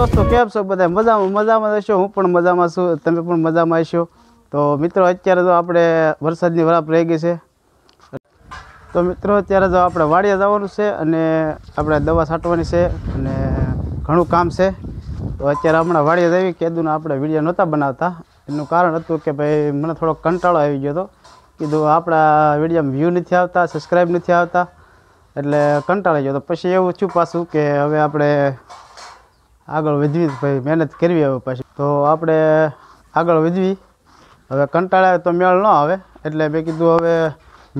દોસ્તો કેમ છો બધા મજામાં મજામાં હશો હું પણ મજામાં છું તમે પણ મજામાં હશો તો મિત્રો અત્યારે તો આપણે વરસાદની વરાપ રહી ગઈ છે તો મિત્રો અત્યારે તો આપણે વાડિયા જવાનું છે અને આપણે દવા છાંટવાની છે અને ઘણું કામ છે તો અત્યારે હમણાં વાડિયા જવી કેદુના આપણે વિડીયો નહોતા બનાવતા એનું કારણ હતું કે ભાઈ મને થોડો કંટાળો આવી ગયો હતો કીધું આપણા વિડીયોમાં વ્યૂ નથી આવતા સબસ્ક્રાઈબ નથી આવતા એટલે કંટાળી ગયો તો પછી એવું છું પાછું કે હવે આપણે આગળ વધવી ભાઈ મહેનત કરવી હવે પાછી તો આપણે આગળ વધવી હવે કંટાળા તો મેળ ન આવે એટલે મેં કીધું હવે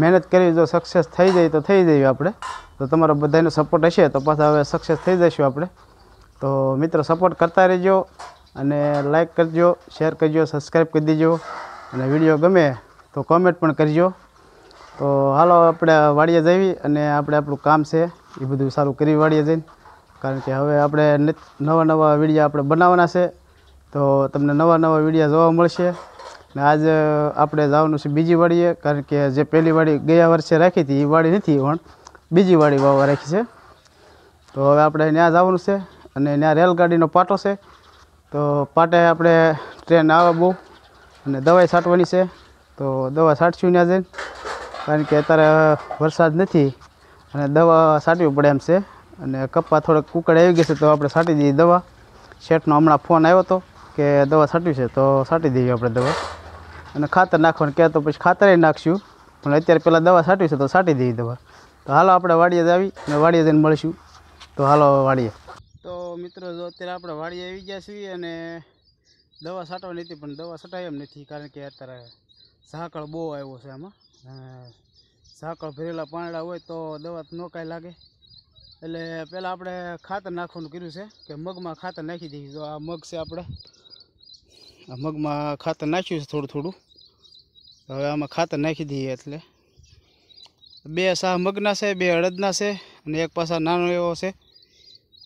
મહેનત કરવી જો સક્સેસ થઈ જાય તો થઈ જઈએ આપણે તો તમારો બધાનો સપોર્ટ હશે તો પાછા હવે સક્સેસ થઈ જઈશું આપણે તો મિત્રો સપોર્ટ કરતા રહેજો અને લાઈક કરજો શેર કરજો સબસ્ક્રાઈબ કરી દેજો અને વિડીયો ગમે તો કોમેન્ટ પણ કરજો તો હાલો આપણે વાડીએ જઈએ અને આપણે આપણું કામ છે એ બધું સારું કરી વાડીએ જઈને કારણ કે હવે આપણે નવા નવા વિડીયા આપણે બનાવવાના છે તો તમને નવા નવા વિડીયા જોવા મળશે ને આજ આપણે જવાનું છે બીજી વાડીએ કારણ કે જે પહેલી વાડી ગયા વર્ષે રાખી હતી એ વાડી નથી પણ બીજી વાડી વાવવા રાખી છે તો હવે આપણે ત્યાં જવાનું છે અને ત્યાં રેલગાડીનો પાટો છે તો પાટે આપણે ટ્રેન આવે બહુ અને દવાઈ છાંટવાની છે તો દવા છાંટશું ત્યાં જઈને કારણ કે અત્યારે વરસાદ નથી અને દવા છાંટવી પડે એમ છે અને કપ્પા થોડાક કુકડ આવી ગયા છે તો આપણે છાંટી દઈએ દવા શેઠનો હમણાં ફોન આવ્યો હતો કે દવા છાંટવી છે તો છાંટી દઈએ આપણે દવા અને ખાતર નાખવાનું કહે તો પછી ખાતરે નાખશું પણ અત્યારે પહેલાં દવા છાંટવી છે તો છાંટી દઈએ દવા તો હાલો આપણે વાડીએ જ આવી અને વાડીએ જઈને મળીશું તો હાલો વાડીએ તો મિત્રો જો અત્યારે આપણે વાડીએ આવી ગયા છીએ અને દવા છાંટવાની હતી પણ દવા છટાય એમ નથી કારણ કે અત્યારે ઝાકળ બહુ આવ્યો છે આમાં ઝાકળ ભરેલા પાંદડા હોય તો દવા ન કાંઈ લાગે એટલે પહેલાં આપણે ખાતર નાખવાનું કર્યું છે કે મગમાં ખાતર નાખી દઈએ તો આ મગ છે આપણે આ મગમાં ખાતર નાખ્યું છે થોડું થોડું હવે આમાં ખાતર નાખી દઈએ એટલે બે શાહ મગના છે બે અડદના છે અને એક પાછા નાનો એવો છે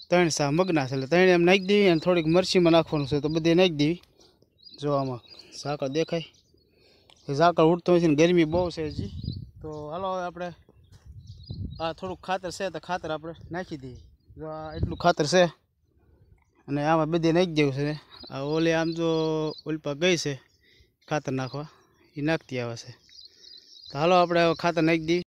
ત્રણ શાહ મગના છે એટલે ત્રણ એમ નાખી દેવી અને થોડીક મરચીમાં નાખવાનું છે તો બધી નાખી દેવી જો આમાં ઝાકળ દેખાય ઝાકળ ઉડતો હોય છે ને ગરમી બહુ છે હજી તો હાલો હવે આપણે આ થોડુંક ખાતર છે તો ખાતર આપણે નાખી દઈએ જો આ એટલું ખાતર છે અને આમાં બધે નાખી દેવું છે આ ઓલી આમ જો ઉલપા ગઈ છે ખાતર નાખવા એ નાખતી આવે છે તો હાલો આપણે ખાતર નાખી દઈએ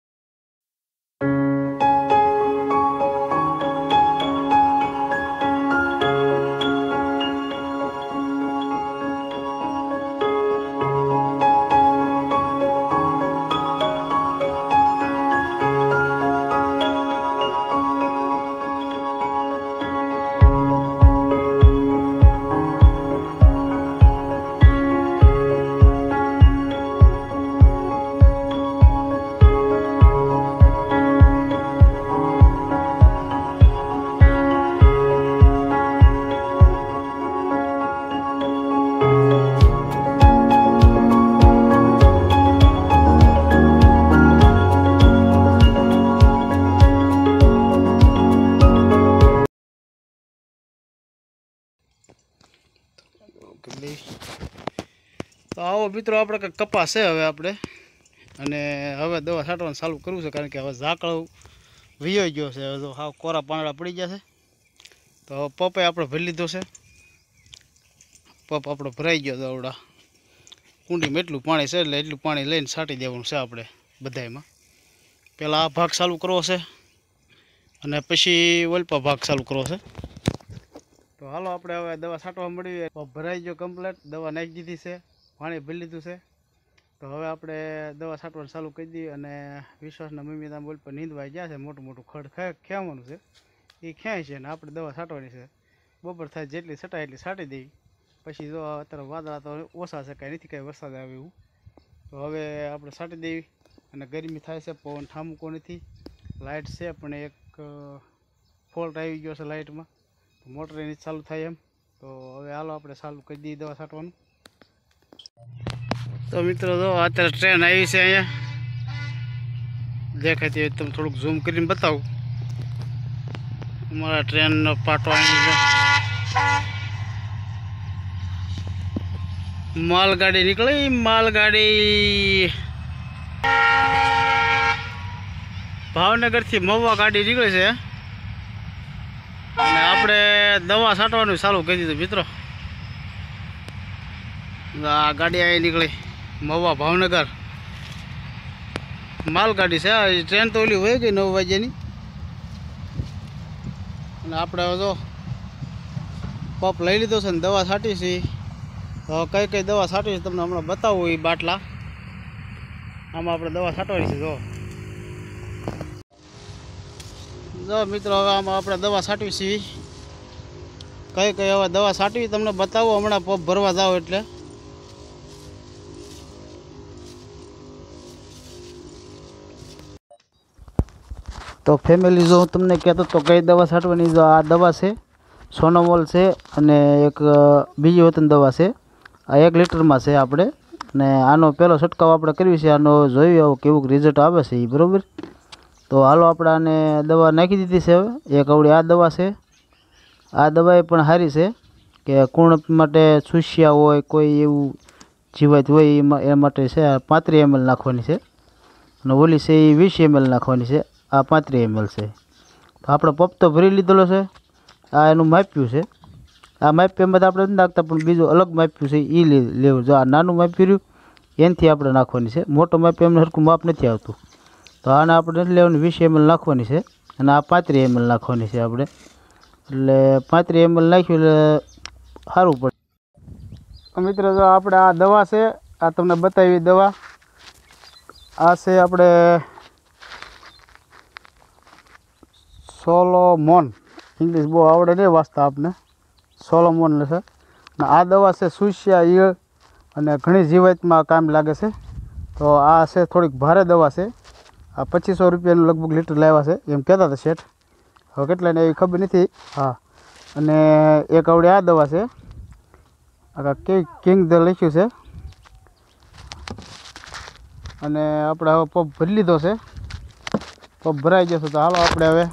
ગમે તો આવો મિત્રો આપણે કંઈક કપાસ છે હવે આપણે અને હવે દવા છાંટવાનું ચાલુ કરવું છે કારણ કે હવે ઝાકળ વિયો ગયો છે હવે તો હાવ કોરા પાંદડા પડી ગયા છે તો હવે પપે આપણે ભરી લીધો છે પપ આપણો ભરાઈ ગયો દવડા કુંડીમાં એટલું પાણી છે એટલે એટલું પાણી લઈને છાંટી દેવાનું છે આપણે બધામાં પહેલાં આ ભાગ ચાલુ કરવો છે અને પછી વલ્પા ભાગ ચાલુ કરવો છે તો હાલો આપણે હવે દવા છાંટવા મળી ભરાઈ ગયો કમ્પ્લેટ દવા નાખી દીધી છે પાણી ભરી લીધું છે તો હવે આપણે દવા છાંટવાનું ચાલુ કરી દઈએ અને વિશ્વાસના મમ્મી ત્યાં બોલ પર નીંદવાઈ ગયા છે મોટું મોટું ખડ ખેવાનું છે એ ખ્યાય છે અને આપણે દવા છાંટવાની છે બપોર થાય જેટલી છટાય એટલી છાંટી દઈ પછી જો અત્યારે વાદળા તો ઓછા છે કાંઈ નથી કાંઈ વરસાદ આવે એવું તો હવે આપણે છાંટી દેવી અને ગરમી થાય છે પવન ઠામકો નથી લાઇટ છે પણ એક ફોલ્ટ આવી ગયો છે લાઇટમાં તો મોટર એની ચાલુ થાય એમ તો હવે હાલો આપણે ચાલુ કરી દઈએ દવા છાંટવાનું તો મિત્રો જો અત્યારે ટ્રેન આવી છે અહીંયા દેખાય હોય તમે થોડુંક ઝૂમ કરીને બતાવું અમારા ટ્રેનનો પાટો અહીં માલગાડી નીકળી માલગાડી ભાવનગરથી મવા ગાડી નીકળે છે આપણે દવા છાંટવાનું ચાલુ કરી દીધું મિત્રો આ ગાડી આવી નીકળી મવા ભાવનગર માલગાડી છે ટ્રેન તો ઓલી હોય ગઈ નવ વાગ્યાની અને આપણે હવે જો પપ લઈ લીધો છે ને દવા છાંટી છે કઈ કઈ દવા છાંટી છે તમને હમણાં બતાવું એ બાટલા આમાં આપણે દવા છાંટવાની છે જો જો મિત્રો હવે આમાં આપણે દવા છાંટવી છીએ કઈ કઈ હવે દવા છાંટવી તમને બતાવો હમણાં પગ ભરવા જાઓ એટલે તો ફેમિલી જો હું તમને કહેતો તો કઈ દવા છાંટવાની જો આ દવા છે સોનોમોલ છે અને એક બીજી વતન દવા છે આ એક લીટરમાં છે આપણે અને આનો પહેલો છંટકાવ આપણે કર્યો છે આનો જોયું આવું કેવું રિઝલ્ટ આવે છે એ બરાબર તો હાલો આપણે આને દવા નાખી દીધી છે હવે એક આવડી આ દવા છે આ દવાઈ પણ સારી છે કે કુણ માટે સુસ્યા હોય કોઈ એવું જીવાત હોય એ માટે છે આ પાંત્રીસ એમએલ નાખવાની છે અને ઓલી છે એ વીસ એમએલ નાખવાની છે આ પાંત્રી એમએલ છે તો આપણો પપ્તો ભરી લીધેલો છે આ એનું માપ્યું છે આ માપ્યું એમાં આપણે નથી નાખતા પણ બીજું અલગ માપ્યું છે એ લેવું જો આ નાનું માપ્યું રહ્યું એનથી આપણે નાખવાની છે મોટો માપ એમને સરખું માપ નથી આવતું તો આને આપણે લેવાની વીસ એમએલ નાખવાની છે અને આ પાંત્રીસ એમએલ નાખવાની છે આપણે એટલે પાંત્રીસ એમએલ નાખ્યું એટલે સારું પડે મિત્રો જો આપણે આ દવા છે આ તમને બતાવી દવા આ છે આપણે સોલોમોન ઇંગ્લિશ બહુ આવડે નહીં વાંચતા આપને સોલોમોન છે અને આ દવા છે સુસ્યા ઈળ અને ઘણી જીવાતમાં કામ લાગે છે તો આ છે થોડીક ભારે દવા છે આ પચીસો રૂપિયાનું લગભગ લીટર લાવ્યા છે એમ કહેતા હતા શેઠ હવે કેટલા ને એવી ખબર નથી હા અને એક આવડે આ દવા છે આ કે કિંગ ધ લખ્યું છે અને આપણે હવે પપ ભરી લીધો છે પપ ભરાઈ જશે તો હાલો આપણે હવે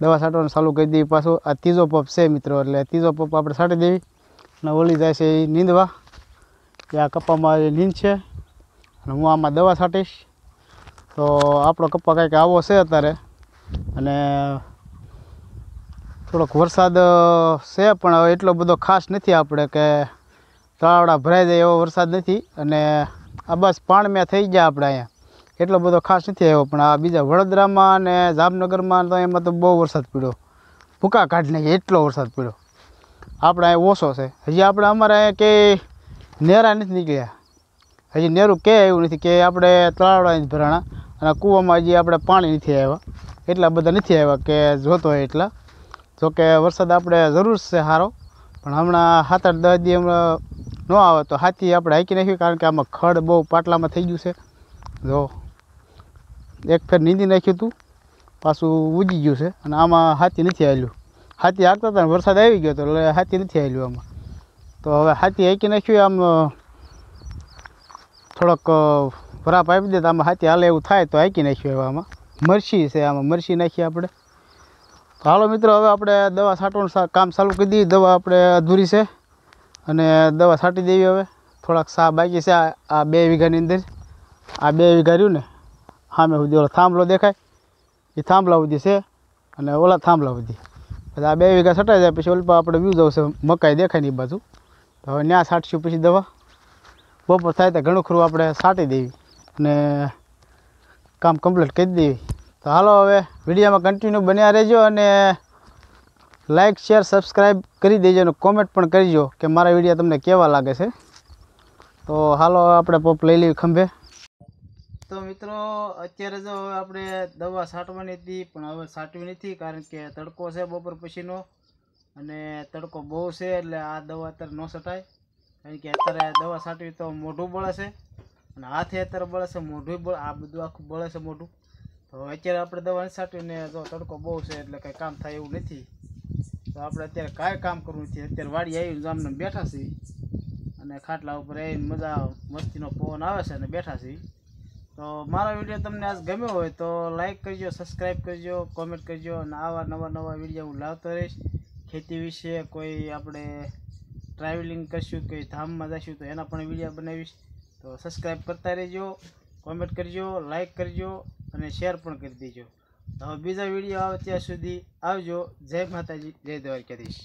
દવા છાંટવાનું ચાલુ કરી દેવી પાછું આ ત્રીજો પપ છે મિત્રો એટલે ત્રીજો પપ આપણે છાંટી દેવી અને ઓલી જાય છે એ નીંદવા એ આ કપ્પામાં નીંદ છે અને હું આમાં દવા છાંટીશ તો આપણો કપ્પા કંઈક આવો છે અત્યારે અને થોડોક વરસાદ છે પણ હવે એટલો બધો ખાસ નથી આપણે કે તળાવડા ભરાઈ જાય એવો વરસાદ નથી અને આ બસ પાણમ્યા થઈ ગયા આપણે અહીંયા એટલો બધો ખાસ નથી આવ્યો પણ આ બીજા વડોદરામાં અને જામનગરમાં તો એમાં તો બહુ વરસાદ પડ્યો ભૂકા કાઢી નાખી એટલો વરસાદ પડ્યો આપણે અહીંયા ઓછો છે હજી આપણે અમારે અહીંયા કે નેરા નથી નીકળ્યા હજી નેરું કે એવું નથી કે આપણે તળાવડા ભરાણા અને કૂવામાં હજી આપણે પાણી નથી આવ્યા એટલા બધા નથી આવ્યા કે જોતો હોય એટલા જોકે વરસાદ આપણે જરૂર છે સારો પણ હમણાં સાત આઠ દસ દી હમણાં ન આવે તો હાથી આપણે હાંકી નાખ્યું કારણ કે આમાં ખડ બહુ પાટલામાં થઈ ગયું છે જો એક ફેર નીંદી નાખ્યું હતું પાછું ઉજી ગયું છે અને આમાં હાથી નથી આવેલું હાથી હાંકતા હતા વરસાદ આવી ગયો તો એટલે હાથી નથી આવેલું આમાં તો હવે હાથી હાંકી નાખ્યું આમ થોડોક વરાપ આપી દે તો આમાં હાથી હાલે એવું થાય તો હાંકી નાખ્યું એવા આમાં મરસી છે આમાં મરસી નાખીએ આપણે તો હાલો મિત્રો હવે આપણે દવા છાંટવાનું કામ ચાલુ કરી દઈએ દવા આપણે અધૂરી છે અને દવા છાંટી દેવી હવે થોડાક સા બાકી છે આ બે વીઘાની અંદર આ બે વીઘા રહ્યું ને સામે સુધી ઓલો થાંભલો દેખાય એ થાંભલા સુધી છે અને ઓલા થાંભલા સુધી પછી આ બે વીઘા છટાઈ જાય પછી ઓલપા આપણે વ્યૂઝ આવશે મકાઈ દેખાય ને એ બાજુ તો હવે ત્યાં છાંટશું પછી દવા બપોર થાય તો ઘણું ખરું આપણે છાંટી દેવી અને કામ કમ્પ્લીટ કરી દેવી તો હાલો હવે વિડીયોમાં કન્ટિન્યુ બન્યા રહેજો અને લાઇક શેર સબસ્ક્રાઈબ કરી દેજો અને કોમેન્ટ પણ કરજો કે મારા વિડીયો તમને કેવા લાગે છે તો હાલો આપણે પોપ લઈ લઈએ ખંભે તો મિત્રો અત્યારે જો હવે આપણે દવા છાંટવાની હતી પણ હવે છાંટવી નથી કારણ કે તડકો છે બપોર પછીનો અને તડકો બહુ છે એટલે આ દવા અત્યારે ન છટાય કારણ કે અત્યારે દવા છાંટવી તો મોઢું બળે છે અને હાથે અત્યારે બળે છે મોઢું બળે આ બધું આખું બળે છે મોઢું તો અત્યારે આપણે દવા છાંટીને જો તડકો બહુ છે એટલે કંઈ કામ થાય એવું નથી તો આપણે અત્યારે કાંઈ કામ કરવું નથી અત્યારે વાડી આવીને આમને બેઠા છીએ અને ખાટલા ઉપર આવીને મજા મસ્તીનો પવન આવે છે અને બેઠા છીએ તો મારો વિડીયો તમને આજ ગમ્યો હોય તો લાઇક કરજો સબસ્ક્રાઈબ કરજો કોમેન્ટ કરજો અને આવા નવા નવા વિડીયો હું લાવતો રહીશ ખેતી વિશે કોઈ આપણે ટ્રાવેલિંગ કરશું કોઈ ધામમાં જઈશું તો એના પણ વિડીયો બનાવીશ તો સબસ્ક્રાઈબ કરતા રહેજો કોમેન્ટ કરજો લાઇક કરજો અને શેર પણ કરી દેજો હવે બીજા વિડીયો આવે ત્યાં સુધી આવજો જય માતાજી જય દ્વારકાધીશ